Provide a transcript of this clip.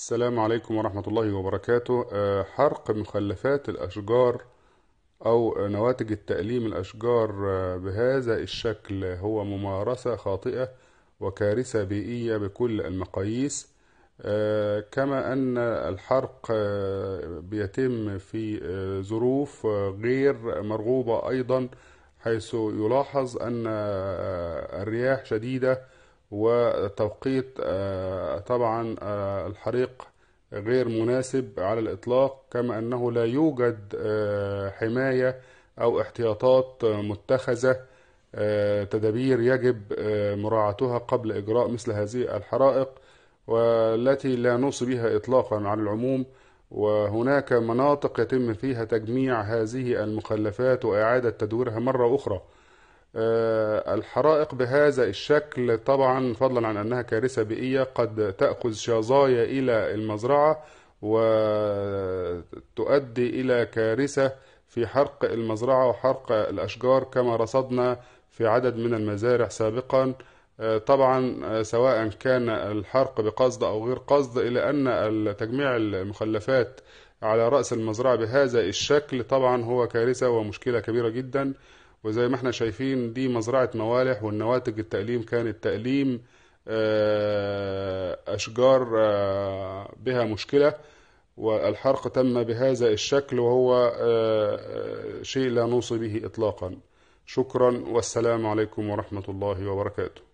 السلام عليكم ورحمة الله وبركاته آه، حرق مخلفات الأشجار أو نواتج التأليم الأشجار آه، بهذا الشكل هو ممارسة خاطئة وكارثة بيئية بكل المقاييس آه، كما أن الحرق بيتم في ظروف غير مرغوبة أيضا حيث يلاحظ أن الرياح شديدة وتوقيت آه، طبعا آه، الحريق غير مناسب على الإطلاق كما أنه لا يوجد آه، حماية أو احتياطات متخذة تدابير يجب مراعاتها قبل إجراء مثل هذه الحرائق والتي لا نوصي بها إطلاقا على العموم وهناك مناطق يتم فيها تجميع هذه المخلفات وإعادة تدويرها مرة أخرى آه، الحرائق بهذا الشكل طبعا فضلا عن أنها كارثة بيئية قد تأخذ شظايا إلى المزرعة وتؤدي إلى كارثة في حرق المزرعة وحرق الأشجار كما رصدنا في عدد من المزارع سابقا آه، طبعا آه، سواء كان الحرق بقصد أو غير قصد إلى أن تجميع المخلفات على رأس المزرعة بهذا الشكل طبعا هو كارثة ومشكلة كبيرة جدا وزي ما احنا شايفين دي مزرعة موالح والنواتج التأليم كانت تأليم آه، أشجار آه، بها مشكلة والحرق تم بهذا الشكل وهو آه، شيء لا نوصي به إطلاقا شكرا والسلام عليكم ورحمة الله وبركاته